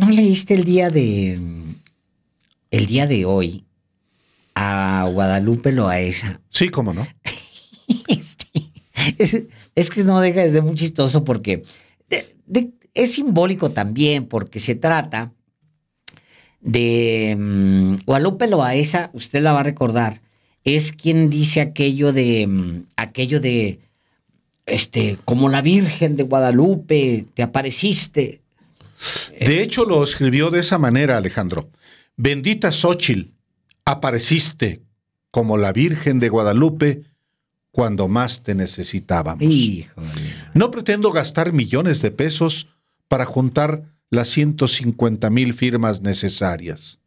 ¿No leíste el día de. el día de hoy a Guadalupe Loaesa? Sí, cómo no. Este, es, que no deja de ser muy chistoso porque es simbólico también, porque se trata de. Mm, Guadalupe Loaesa, usted la va a recordar, es quien dice aquello de. Mm, aquello de. Este, como la Virgen de Guadalupe, te apareciste de hecho, lo escribió de esa manera, Alejandro. Bendita Xochitl, apareciste como la Virgen de Guadalupe cuando más te necesitábamos. No pretendo gastar millones de pesos para juntar las 150 mil firmas necesarias.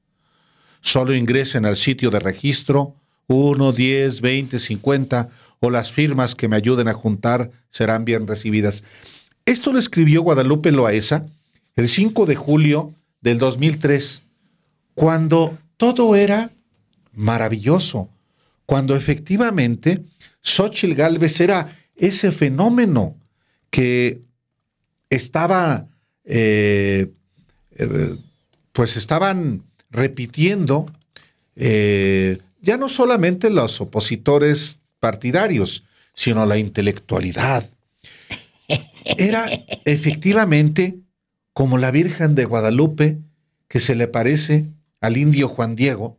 Solo ingresen al sitio de registro 1, 10, 20, 50 o las firmas que me ayuden a juntar serán bien recibidas. Esto lo escribió Guadalupe Loaesa el 5 de julio del 2003, cuando todo era maravilloso, cuando efectivamente Xochitl Galvez era ese fenómeno que estaba, eh, eh, pues estaban repitiendo eh, ya no solamente los opositores partidarios, sino la intelectualidad. Era efectivamente como la Virgen de Guadalupe que se le parece al indio Juan Diego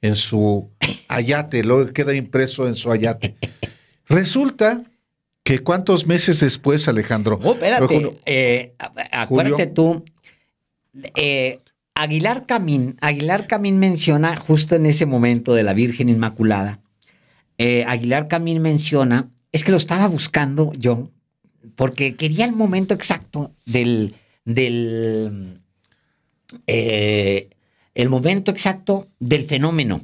en su ayate, luego queda impreso en su ayate. Resulta que cuántos meses después, Alejandro. Oh, espérate, eh, acuérdate tú, eh, Aguilar Camín, Aguilar Camín menciona justo en ese momento de la Virgen Inmaculada. Eh, Aguilar Camín menciona, es que lo estaba buscando yo, porque quería el momento exacto del, del eh, el momento exacto del fenómeno.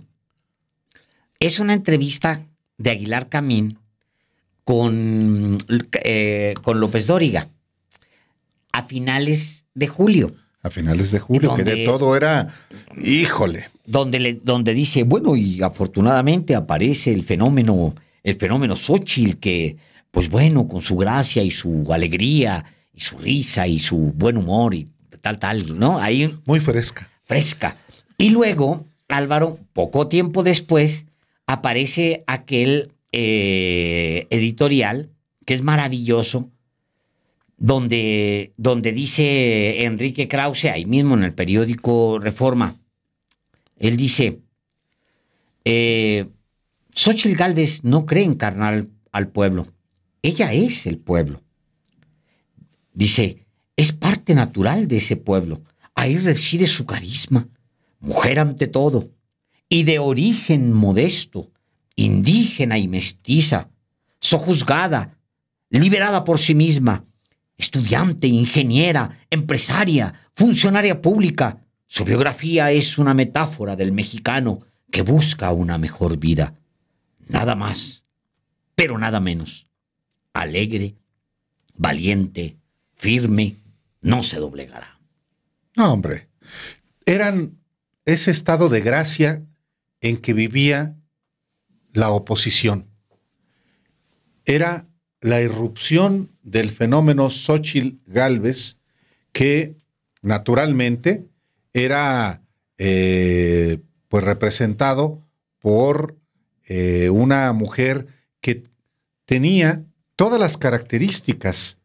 Es una entrevista de Aguilar Camín con, eh, con López Dóriga a finales de julio. A finales de julio, que de todo era, híjole. Donde, donde dice, bueno, y afortunadamente aparece el fenómeno, el fenómeno Xochitl, que, pues bueno, con su gracia y su alegría, y su risa y su buen humor y tal, tal, ¿no? Muy fresca. Fresca. Y luego, Álvaro, poco tiempo después, aparece aquel eh, editorial que es maravilloso, donde, donde dice Enrique Krause, ahí mismo en el periódico Reforma, él dice, eh, Xochitl Galvez no cree encarnar al pueblo, ella es el pueblo. Dice, es parte natural de ese pueblo. Ahí reside su carisma. Mujer ante todo, y de origen modesto, indígena y mestiza, sojuzgada, liberada por sí misma, estudiante, ingeniera, empresaria, funcionaria pública. Su biografía es una metáfora del mexicano que busca una mejor vida. Nada más, pero nada menos. Alegre, valiente, firme, no se doblegará. No, hombre. Eran ese estado de gracia en que vivía la oposición. Era la irrupción del fenómeno Xochitl Galvez, que naturalmente era eh, pues representado por eh, una mujer que tenía todas las características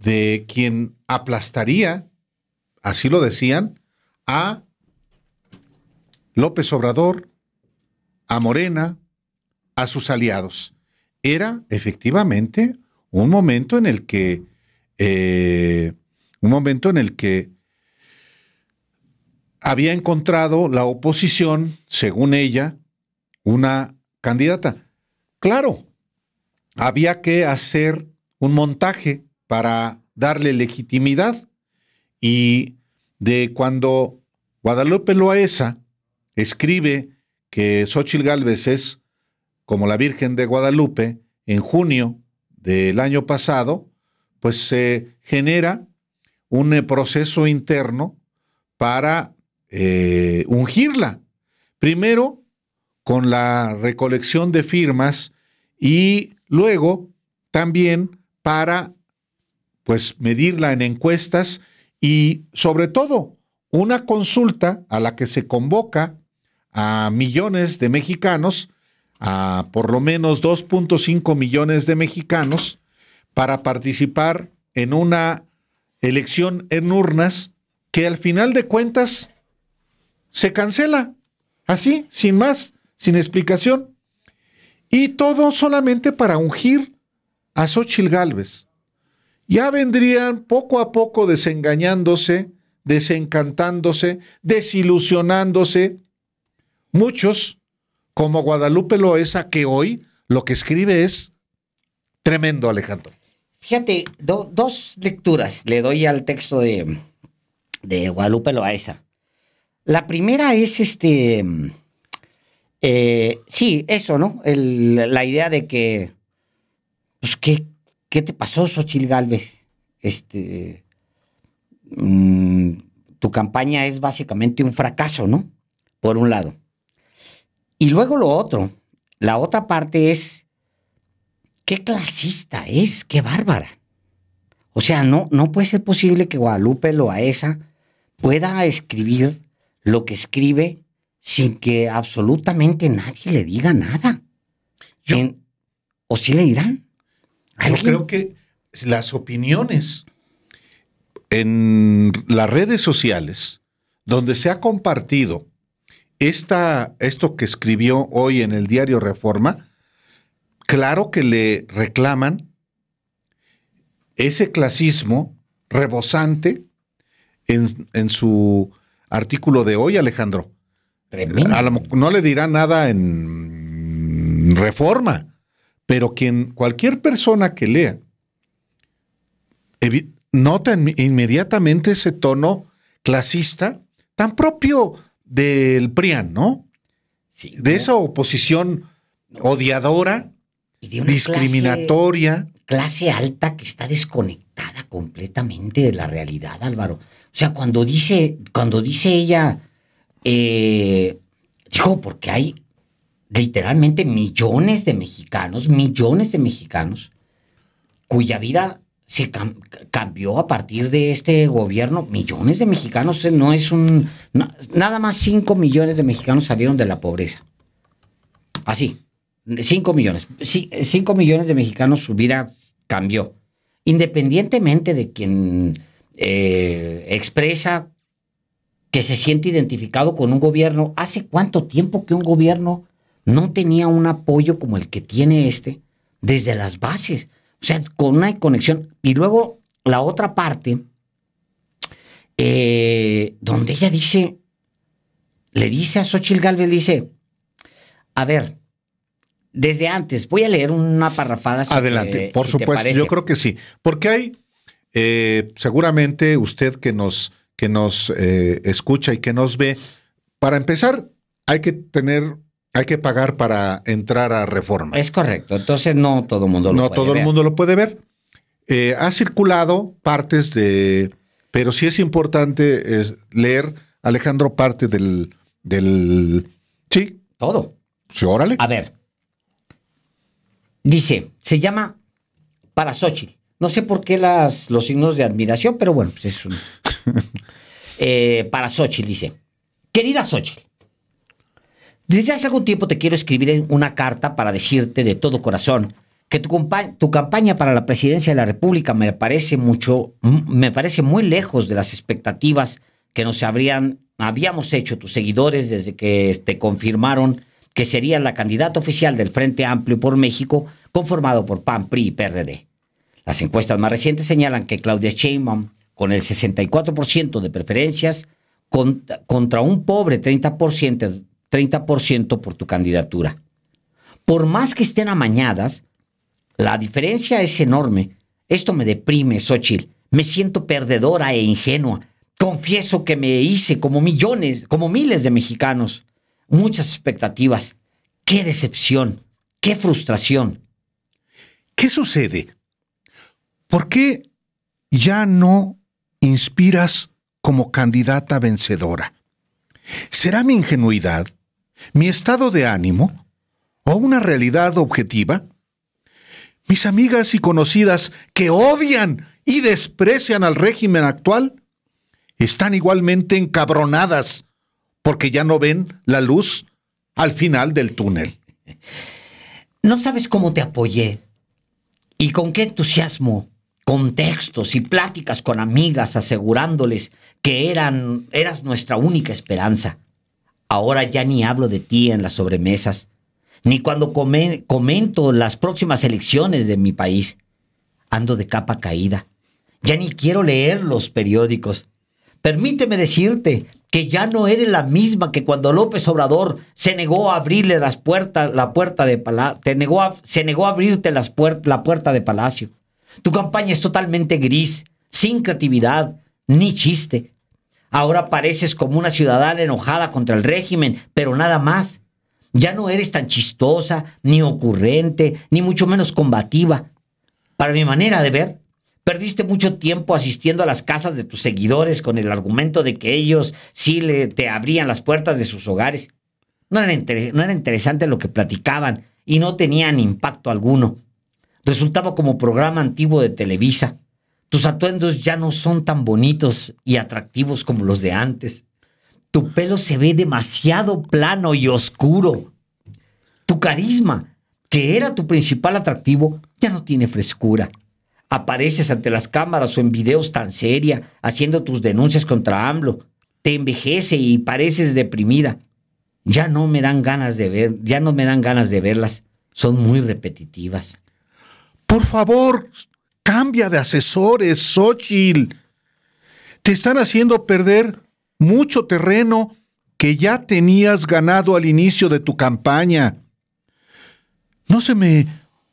de quien aplastaría, así lo decían, a López Obrador, a Morena, a sus aliados. Era efectivamente un momento en el que, eh, un momento en el que había encontrado la oposición, según ella, una candidata. Claro, había que hacer un montaje para darle legitimidad. Y de cuando Guadalupe Loaesa escribe que Xochitl Gálvez es como la Virgen de Guadalupe en junio del año pasado, pues se genera un eh, proceso interno para eh, ungirla. Primero con la recolección de firmas y luego también para pues medirla en encuestas y sobre todo una consulta a la que se convoca a millones de mexicanos, a por lo menos 2.5 millones de mexicanos, para participar en una elección en urnas que al final de cuentas se cancela, así, sin más, sin explicación. Y todo solamente para ungir a Xochil Gálvez ya vendrían poco a poco desengañándose, desencantándose, desilusionándose. Muchos, como Guadalupe Loesa, que hoy lo que escribe es tremendo, Alejandro. Fíjate, dos lecturas le doy al texto de, de Guadalupe Loaiza. La primera es este. Eh, sí, eso, ¿no? la idea de que. Pues, ¿qué, ¿qué te pasó, Xochil Gálvez? Este, mm, tu campaña es básicamente un fracaso, ¿no? Por un lado. Y luego lo otro, la otra parte es, qué clasista es, qué bárbara. O sea, no, no puede ser posible que Guadalupe Loaesa pueda escribir lo que escribe sin que absolutamente nadie le diga nada. ¿O sí le dirán? Yo creo que las opiniones en las redes sociales, donde se ha compartido esta, esto que escribió hoy en el diario Reforma, claro que le reclaman ese clasismo rebosante en, su artículo de hoy, Alejandro. no le dirá nada en reforma, pero quien, cualquier persona que lea, nota inmediatamente ese tono clasista tan propio del PRIAN, ¿no? Sí, de esa oposición odiadora, discriminatoria. Clase, alta que está desconectada completamente de la realidad, Álvaro. O sea, cuando dice, cuando dice ella, eh, dijo, porque hay, literalmente millones de mexicanos, millones de mexicanos, cuya vida se cambió a partir de este gobierno. Millones de mexicanos, no es un... nada más 5 millones de mexicanos salieron de la pobreza. Así, 5 millones. 5 millones de mexicanos su vida cambió. Independientemente de quien eh, expresa que se siente identificado con un gobierno, ¿hace cuánto tiempo que un gobierno no tenía un apoyo como el que tiene este desde las bases. O sea, con una conexión. Y luego la otra parte, eh, donde ella dice, le dice a Xochitl Galvez, dice, a ver, desde antes, voy a leer una parrafada. Adelante, por supuesto, yo creo que sí. Porque hay, eh, seguramente usted que nos, que nos eh, escucha y que nos ve, para empezar, hay que tener hay que pagar para entrar a reforma. Es correcto, entonces no todo el mundo lo no puede ver. No todo el mundo lo puede ver. Eh, ha circulado partes de, pero sí es importante es leer, Alejandro, parte del, del... Sí. Todo. Sí, órale. A ver. Dice, se llama para Xochitl. No sé por qué las, los signos de admiración, pero bueno, pues es eh, para Xochitl dice, querida Xochitl, desde hace algún tiempo te quiero escribir una carta para decirte de todo corazón que tu, campaña para la presidencia de la República me parece mucho, me parece muy lejos de las expectativas que nos habrían, habíamos hecho tus seguidores desde que te confirmaron que serías la candidata oficial del Frente Amplio por México, conformado por PAN, PRI y PRD. Las encuestas más recientes señalan que Claudia Sheinbaum, con el 64% de preferencias, contra un pobre 30% 30% por tu candidatura. Por más que estén amañadas, la diferencia es enorme. Esto me deprime, Xochitl. Me siento perdedora e ingenua. Confieso que me hice como millones, como miles de mexicanos. Muchas expectativas. ¡Qué decepción! ¡Qué frustración! ¿Qué sucede? ¿Por qué ya no inspiras como candidata vencedora? ¿Será mi ingenuidad? mi estado de ánimo o una realidad objetiva? ¿Mis amigas y conocidas que odian y desprecian al régimen actual están igualmente encabronadas porque ya no ven la luz al final del túnel? No sabes cómo te apoyé y con qué entusiasmo contextos y pláticas con amigas asegurándoles que eran, eras nuestra única esperanza. Ahora ya ni hablo de ti en las sobremesas, ni cuando comento las próximas elecciones de mi país. Ando de capa caída. Ya ni quiero leer los periódicos. Permíteme decirte que ya no eres la misma que cuando López Obrador se negó a abrirle las puertas, la puerta de te negó se negó a abrirte la puerta de Palacio. Tu campaña es totalmente gris, sin creatividad, ni chiste. Ahora pareces como una ciudadana enojada contra el régimen, pero nada más. Ya no eres tan chistosa, ni ocurrente, ni mucho menos combativa. Para mi manera de ver, perdiste mucho tiempo asistiendo a las casas de tus seguidores con el argumento de que ellos sí le, te abrían las puertas de sus hogares. No era, no era interesante lo que platicaban y no tenían impacto alguno. Resultaba como programa antiguo de Televisa. Tus atuendos ya no son tan bonitos y atractivos como los de antes. Tu pelo se ve demasiado plano y oscuro. Tu carisma, que era tu principal atractivo, ya no tiene frescura. Apareces ante las cámaras o en videos tan seria, haciendo tus denuncias contra AMLO. Te envejece y pareces deprimida. Ya no me dan ganas de ver, ya no me dan ganas de verlas. Son muy repetitivas. Por favor, Cambia de asesores, Xochitl. Te están haciendo perder mucho terreno que ya tenías ganado al inicio de tu campaña. No se me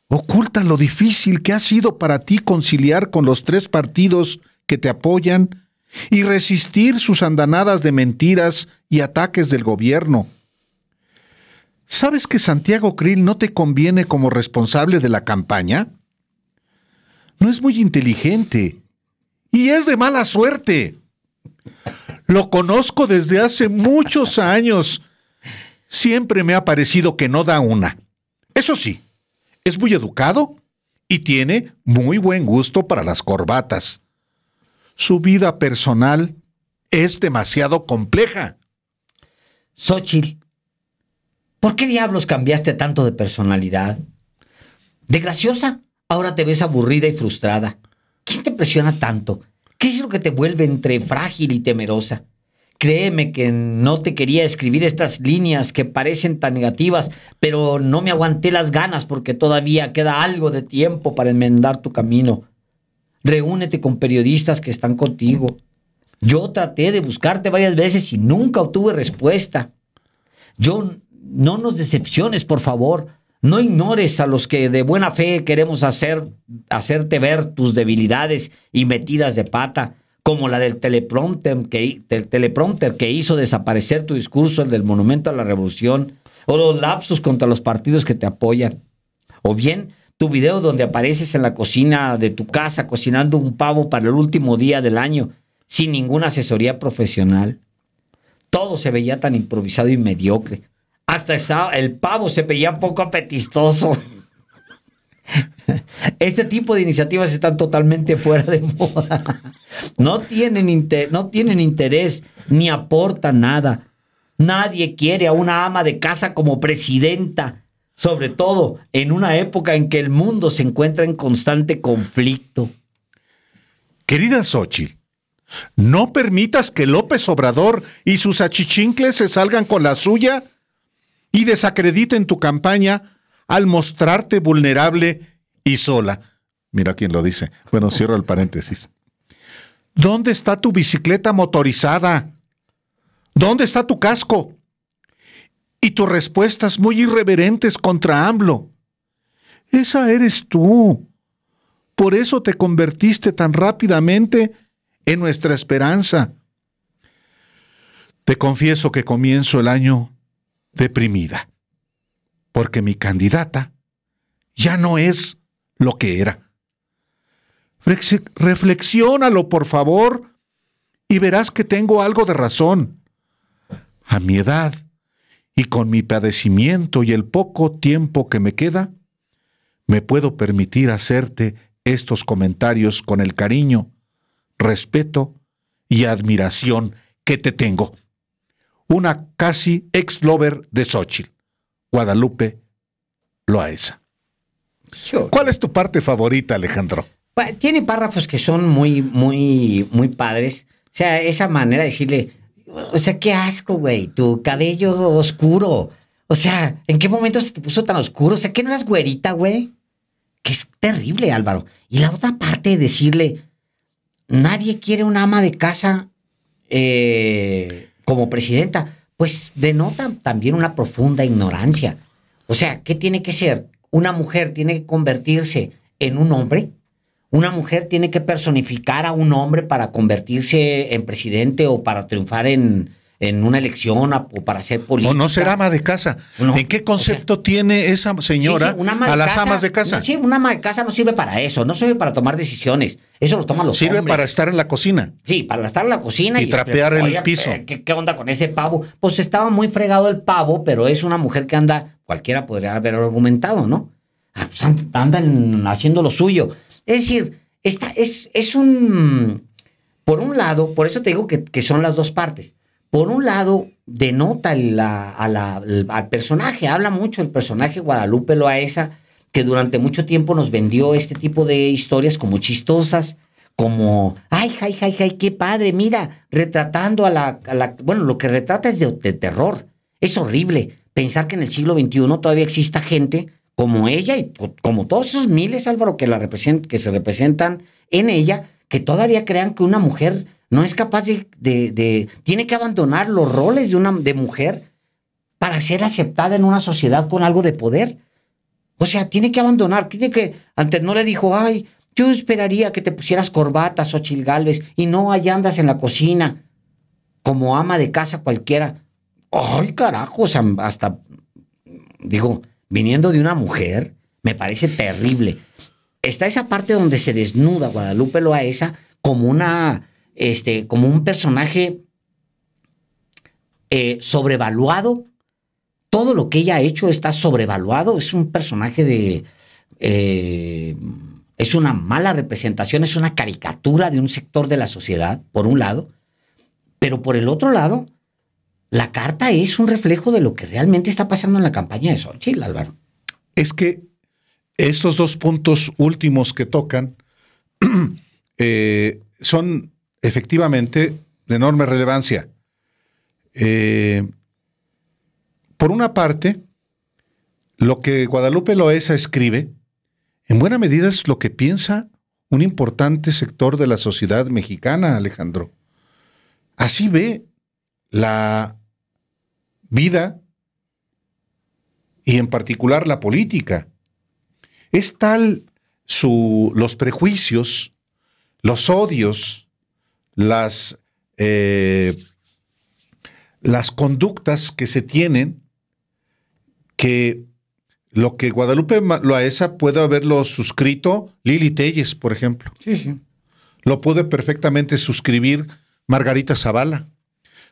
oculta lo difícil que ha sido para ti conciliar con los tres partidos que te apoyan y resistir sus andanadas de mentiras y ataques del gobierno. ¿Sabes que Santiago Krill no te conviene como responsable de la campaña? no es muy inteligente y es de mala suerte. Lo conozco desde hace muchos años. Siempre me ha parecido que no da una. Eso sí, es muy educado y tiene muy buen gusto para las corbatas. Su vida personal es demasiado compleja. Xochitl, ¿por qué diablos cambiaste tanto de personalidad? ¿De graciosa? ahora te ves aburrida y frustrada. ¿Quién te presiona tanto? ¿Qué es lo que te vuelve entre frágil y temerosa? Créeme que no te quería escribir estas líneas que parecen tan negativas, pero no me aguanté las ganas porque todavía queda algo de tiempo para enmendar tu camino. Reúnete con periodistas que están contigo. Yo traté de buscarte varias veces y nunca obtuve respuesta. John, no nos decepciones, por favor. No ignores a los que de buena fe queremos hacer, hacerte ver tus debilidades y metidas de pata, como la del teleprompter, que, hizo desaparecer tu discurso, el del monumento a la revolución, o los lapsos contra los partidos que te apoyan. O bien tu video donde apareces en la cocina de tu casa cocinando un pavo para el último día del año, sin ninguna asesoría profesional. Todo se veía tan improvisado y mediocre. Hasta el pavo se veía un poco apetitoso. Este tipo de iniciativas están totalmente fuera de moda. No tienen, no tienen interés ni aportan nada. Nadie quiere a una ama de casa como presidenta, sobre todo en una época en que el mundo se encuentra en constante conflicto. Querida Xochitl, no permitas que López Obrador y sus achichincles se salgan con la suya y en tu campaña al mostrarte vulnerable y sola. Mira quién lo dice. Bueno, cierro el paréntesis. ¿Dónde está tu bicicleta motorizada? ¿Dónde está tu casco? Y tus respuestas muy irreverentes contra AMLO. Esa eres tú. Por eso te convertiste tan rápidamente en nuestra esperanza. Te confieso que comienzo el año deprimida, porque mi candidata ya no es lo que era. Reflexiónalo, por favor, y verás que tengo algo de razón. A mi edad y con mi padecimiento y el poco tiempo que me queda, me puedo permitir hacerte estos comentarios con el cariño, respeto y admiración que te tengo una casi ex-lover de Xochitl, Guadalupe Loaesa. ¿Cuál es tu parte favorita, Alejandro? Tiene párrafos que son muy, muy, muy padres. O sea, esa manera de decirle, o sea, qué asco, güey, tu cabello oscuro. O sea, ¿en qué momento se te puso tan oscuro? O sea, que no eras güerita, güey. Que es terrible, Álvaro. Y la otra parte, de decirle, nadie quiere una ama de casa. Eh, como presidenta, pues denota también una profunda ignorancia. O sea, ¿qué tiene que ser? ¿Una mujer tiene que convertirse en un hombre? ¿Una mujer tiene que personificar a un hombre para convertirse en presidente o para triunfar en, en una elección o para ser político O no ser ama de casa. ¿En qué concepto tiene esa señora a las amas de casa? sí, una ama de casa no sirve para eso, no sirve para tomar decisiones. Eso lo toman los Sirve para estar en la cocina. Sí, para estar en la cocina. Y, trapear trapear el piso. ¿qué, onda con ese pavo? Pues estaba muy fregado el pavo, pero es una mujer que anda, cualquiera podría haber argumentado, ¿no? Ah, pues andan haciendo lo suyo. Es decir, esta es, es un... Por un lado, por eso te digo que son las dos partes por un lado, denota al personaje, habla mucho el personaje Guadalupe Loaesa, que durante mucho tiempo nos vendió este tipo de historias como chistosas, como, ay, ay, ay, ay, qué padre, mira, retratando a la, bueno, lo que retrata es de, terror. Es horrible pensar que en el siglo XXI todavía exista gente como ella y como todos esos miles, Álvaro, que, la que se representan en ella, que todavía crean que una mujer no es capaz de, tiene que abandonar los roles de una de mujer para ser aceptada en una sociedad con algo de poder. O sea, tiene que abandonar, tiene que, antes no le dijo, ay, yo esperaría que te pusieras corbatas o chilgalves y no ahí andas en la cocina como ama de casa cualquiera. Ay, carajo, o sea, hasta, digo, viniendo de una mujer, me parece terrible está esa parte donde se desnuda Guadalupe Loaesa como una, este, como un personaje eh, sobrevaluado. Todo lo que ella ha hecho está sobrevaluado. Es un personaje de. Eh, es una mala representación, es una caricatura de un sector de la sociedad, por un lado. Pero por el otro lado, la carta es un reflejo de lo que realmente está pasando en la campaña de Solchil, Álvaro. Es que estos dos puntos últimos que tocan eh, son efectivamente de enorme relevancia. Eh, por una parte, lo que Guadalupe Loesa escribe, en buena medida es lo que piensa un importante sector de la sociedad mexicana, Alejandro. Así ve la vida y en particular la política. Es tal los prejuicios, los odios, las, eh, las conductas que se tienen, que lo que Guadalupe Loaesa puede haberlo suscrito Lili Telles, por ejemplo. Lo puede perfectamente suscribir Margarita Zavala.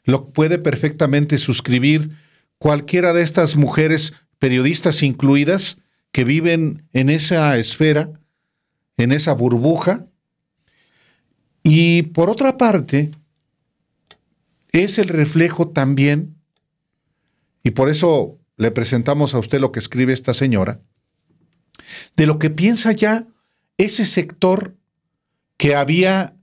Lo puede perfectamente suscribir cualquiera de estas mujeres periodistas incluidas que viven en esa esfera, en esa burbuja. Y por otra parte, es el reflejo también, y por eso le presentamos a usted lo que escribe esta señora, de lo que piensa ya ese sector que había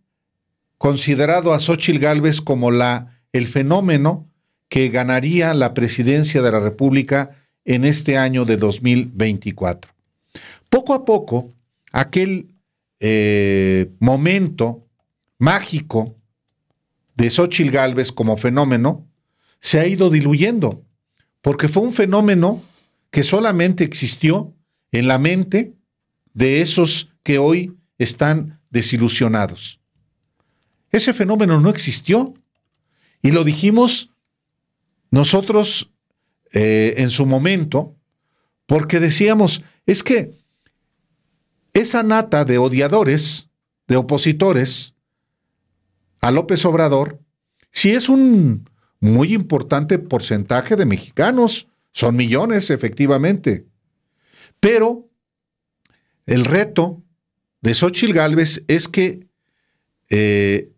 considerado a Xochitl Gálvez como la, el fenómeno que ganaría la presidencia de la República en este año de 2024. Poco a poco, aquel eh, momento mágico de Xochitl Galvez como fenómeno se ha ido diluyendo, porque fue un fenómeno que solamente existió en la mente de esos que hoy están desilusionados. Ese fenómeno no existió y lo dijimos nosotros eh, en su momento, porque decíamos, es que esa nata de odiadores, de opositores a López Obrador, si es un muy importante porcentaje de mexicanos, son millones efectivamente, pero el reto de Xochitl Gálvez es que eh,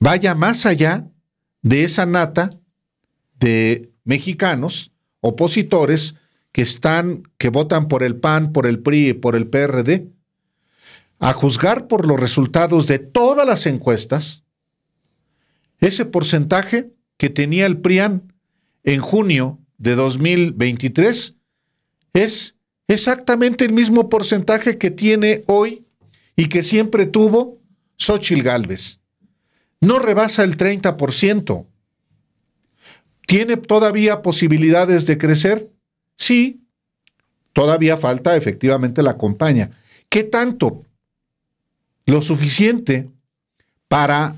vaya más allá de esa nata de mexicanos opositores que están, que votan por el PAN, por el PRI y por el PRD, a juzgar por los resultados de todas las encuestas, ese porcentaje que tenía el PRIAN en junio de 2023 es exactamente el mismo porcentaje que tiene hoy y que siempre tuvo Xochitl Galvez No rebasa el 30%. ¿Tiene todavía posibilidades de crecer? Sí, todavía falta efectivamente la compañía. ¿Qué tanto? Lo suficiente para,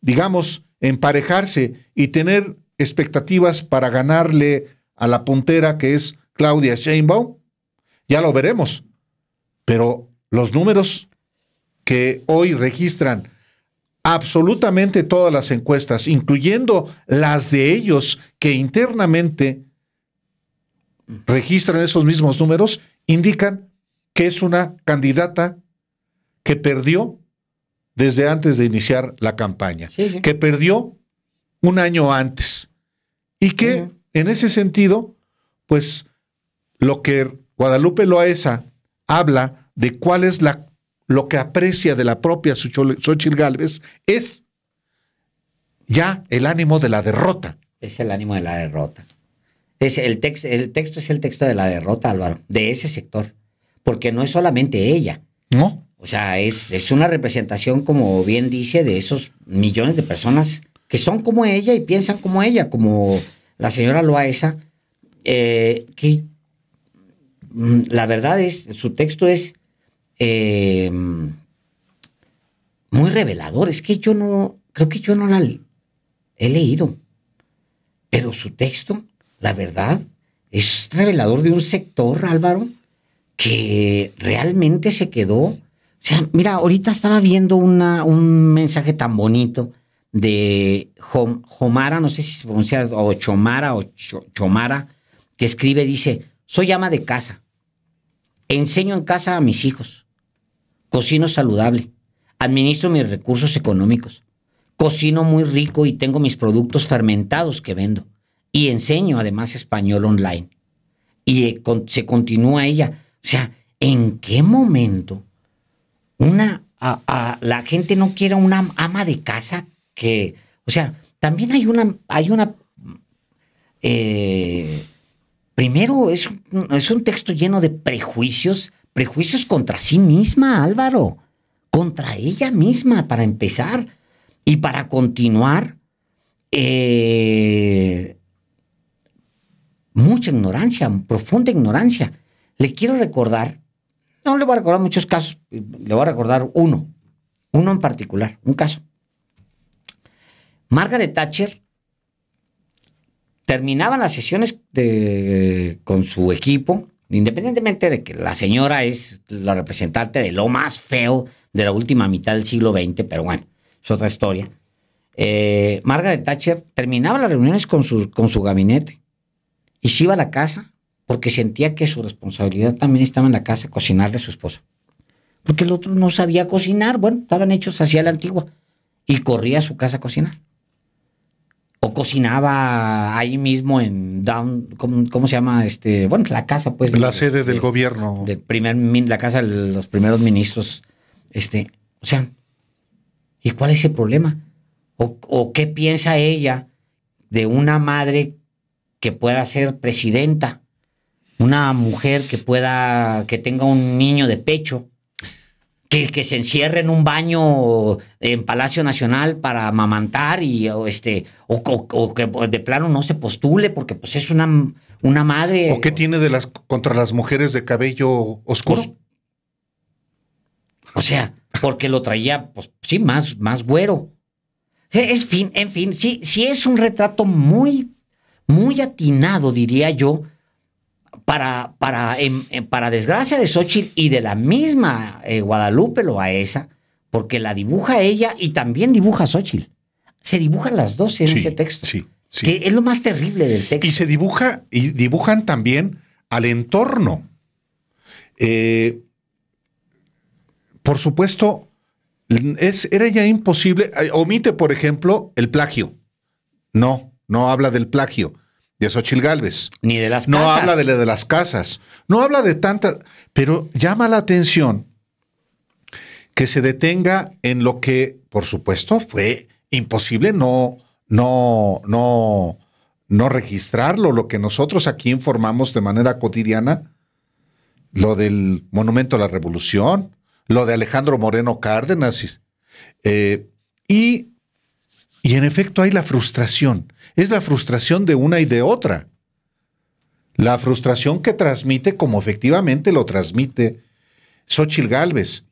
digamos, emparejarse y tener expectativas para ganarle a la puntera que es Claudia Sheinbaum. Ya lo veremos. Pero los números que hoy registran absolutamente todas las encuestas, incluyendo las de ellos que internamente registran esos mismos números, indican que es una candidata que perdió desde antes de iniciar la campaña, que perdió un año antes y que en ese sentido, pues lo que Guadalupe Loaesa habla de cuál es la lo que aprecia de la propia Xochitl Galvez es ya el ánimo de la derrota. Es el ánimo de la derrota. Es el, el texto es el texto de la derrota, Álvaro, de ese sector. Porque no es solamente ella. No. O sea, es, es una representación, como bien dice, de esos millones de personas que son como ella y piensan como ella, como la señora Loaesa, eh, que mm, la verdad es, su texto es Em, muy revelador. Es que yo no, creo que yo no la he leído, pero su texto, la verdad, es revelador de un sector, Álvaro, que realmente se quedó. O sea, mira, ahorita estaba viendo una, un mensaje tan bonito de no sé si se pronuncia, o Chomara, o Chomara, que escribe, dice, soy ama de casa, enseño en casa a mis hijos cocino saludable, administro mis recursos económicos, cocino muy rico y tengo mis productos fermentados que vendo y enseño además español online. Y eh, se continúa ella. O sea, ¿en qué momento una a, la gente no quiere una ama de casa que, o sea, también hay una, hay una, eh, primero es, es un texto lleno de prejuicios Prejuicios contra sí misma, Álvaro. Contra ella misma, para empezar. Y para continuar, eh, mucha ignorancia, profunda ignorancia. Le quiero recordar, no le voy a recordar muchos casos, le voy a recordar uno, uno en particular, un caso. Margaret Thatcher terminaba las sesiones con su equipo independientemente de que la señora es la representante de lo más feo de la última mitad del siglo XX, pero bueno, es otra historia. Eh, Margaret Thatcher terminaba las reuniones con su, con su gabinete y se iba a la casa porque sentía que su responsabilidad también estaba en la casa cocinarle a su esposa. Porque el otro no sabía cocinar, bueno, estaban hechos hacia la antigua y corría a su casa a cocinar o cocinaba ahí mismo en Down, ¿cómo, se llama? Este, bueno, la casa, pues. La sede del gobierno. primer, la casa de los primeros ministros. Este, o sea, ¿y cuál es el problema? o qué piensa ella de una madre que pueda ser presidenta? Una mujer que pueda, que tenga un niño de pecho, que, que se encierre en un baño en Palacio Nacional para amamantar y o este o, que de plano no se postule porque pues es una, una madre. ¿O qué tiene de las contra las mujeres de cabello oscuro? o sea, porque lo traía, pues sí, más, más güero. E, es fin, en fin, sí, sí es un retrato muy, muy atinado, diría yo, para, em, em, para, desgracia de Xochitl y de la misma eh, Guadalupe Loaesa, porque la dibuja ella y también dibuja Xochitl. Se dibujan las dos en ese texto. Sí, sí. Que es lo más terrible del texto. Y se dibuja, y dibujan también al entorno. Eh, por supuesto, era ya imposible. Eh, omite, por ejemplo, el plagio. No, no habla del plagio de Xochil Gálvez. Ni de las no casas. No habla de, de las casas. No habla de tantas. Pero llama la atención que se detenga en lo que, por supuesto, fue imposible no, no, no, no registrarlo, lo que nosotros aquí informamos de manera cotidiana, lo del Monumento a la Revolución, lo de Alejandro Moreno Cárdenas. Eh, y, y en efecto hay la frustración es la frustración de una y de otra. La frustración que transmite, como efectivamente lo transmite Xochil Galvez,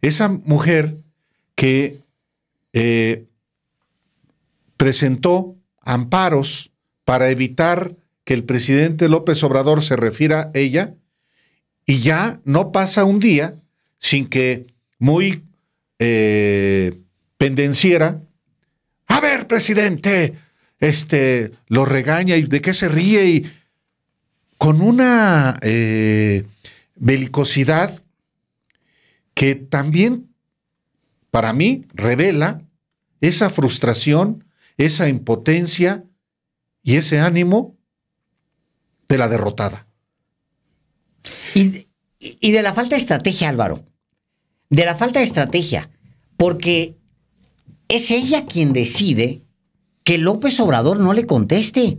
esa mujer que eh, presentó amparos para evitar que el presidente López Obrador se refiera a ella, y ya no pasa un día sin que muy eh, pendenciera, a ver, presidente, este, lo regaña y de qué se ríe y con una eh, belicosidad que también para mí revela esa frustración, esa impotencia y ese ánimo de la derrotada. Y, y de la falta de estrategia, Álvaro. De la falta de estrategia. Porque es ella quien decide que López Obrador no le conteste.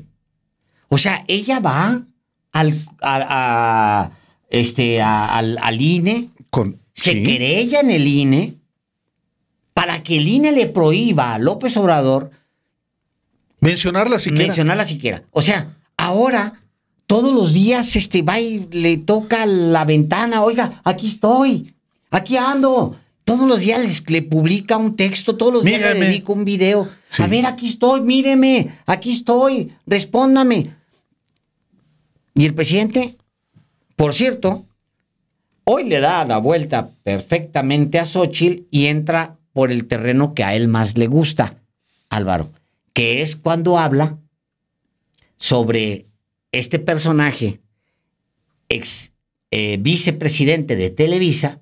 O sea, ella va al, este, al, INE, Con, se querella en el INE para que el INE le prohíba a López Obrador mencionarla siquiera. Mencionarla siquiera. O sea, ahora todos los días este, va y le toca la ventana, oiga, aquí estoy, aquí ando, todos los días le publica un texto, todos los días le dedico un video. A ver, aquí estoy, míreme, aquí estoy, respóndame. Y el presidente, por cierto, hoy le da la vuelta perfectamente a Xochitl y entra por el terreno que a él más le gusta, Álvaro, que es cuando habla sobre este personaje, ex eh, vicepresidente de Televisa,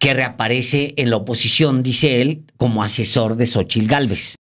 que reaparece en la oposición, dice él, como asesor de Xochitl Gálvez.